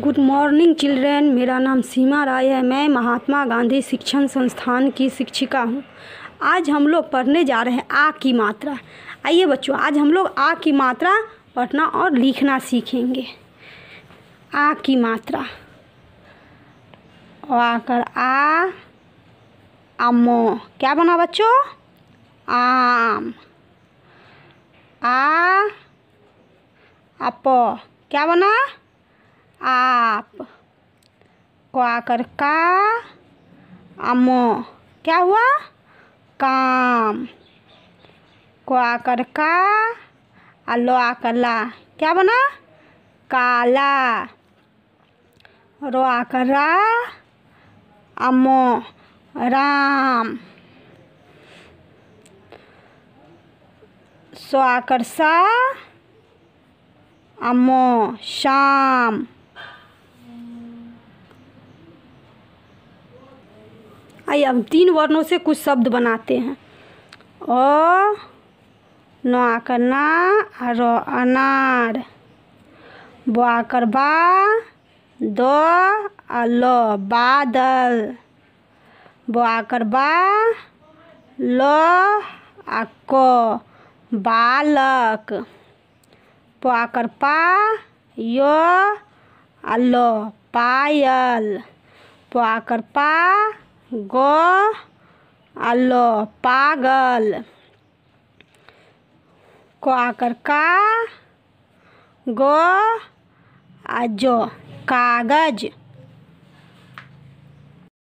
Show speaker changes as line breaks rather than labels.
good morning children मेरा नाम सीमा राय है मैं महात्मा गांधी शिक्षण संस्थान की शिक्षिका हूँ आज हम लोग पढ़ने जा रहे हैं आ की मात्रा आइए बच्चों आज हम लोग आ की मात्रा पढ़ना और लिखना सीखेंगे आ की मात्रा और आकर आ आमो क्या बना बच्चों आम आ अपो क्या बना आप क्वाकर का अमो क्या हुआ काम क्वाकर का अलो कला ला क्या बना काला रोआ आकर अमो राम स्वाकर सा अमो शाम आइए अब तीन वर्णों से कुछ शब्द बनाते हैं अ न ना और अनार ब बा द आ ल बादल ब बा ल आ क बालक प पा य आ ल पायल प पा गल आ ल पागल क आकर का ग आ ज कागज